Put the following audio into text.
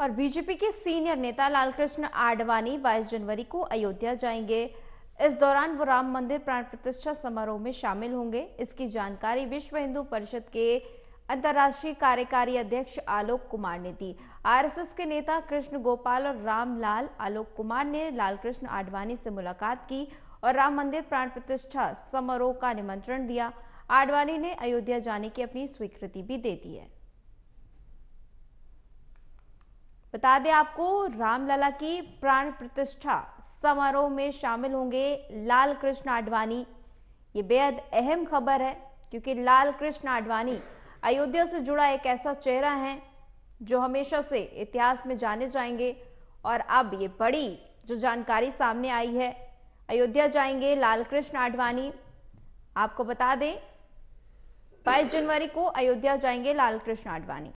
और बीजेपी के सीनियर नेता लालकृष्ण आडवाणी 22 जनवरी को अयोध्या जाएंगे इस दौरान वो राम मंदिर प्राण प्रतिष्ठा समारोह में शामिल होंगे इसकी जानकारी विश्व हिंदू परिषद के अंतर्राष्ट्रीय कार्यकारी अध्यक्ष आलोक कुमार ने दी आरएसएस के नेता कृष्ण गोपाल और रामलाल आलोक कुमार ने लालकृष्ण आडवाणी से मुलाकात की और राम मंदिर प्राण प्रतिष्ठा समारोह का निमंत्रण दिया आडवाणी ने अयोध्या जाने की अपनी स्वीकृति भी दे दी है बता दें आपको रामलला की प्राण प्रतिष्ठा समारोह में शामिल होंगे लाल कृष्ण आडवाणी ये बेहद अहम खबर है क्योंकि लाल कृष्ण आडवाणी अयोध्या से जुड़ा एक ऐसा चेहरा है जो हमेशा से इतिहास में जाने जाएंगे और अब ये बड़ी जो जानकारी सामने आई है अयोध्या जाएंगे लाल कृष्ण आडवाणी आपको बता दें बाईस जनवरी को अयोध्या जाएंगे लाल कृष्ण आडवाणी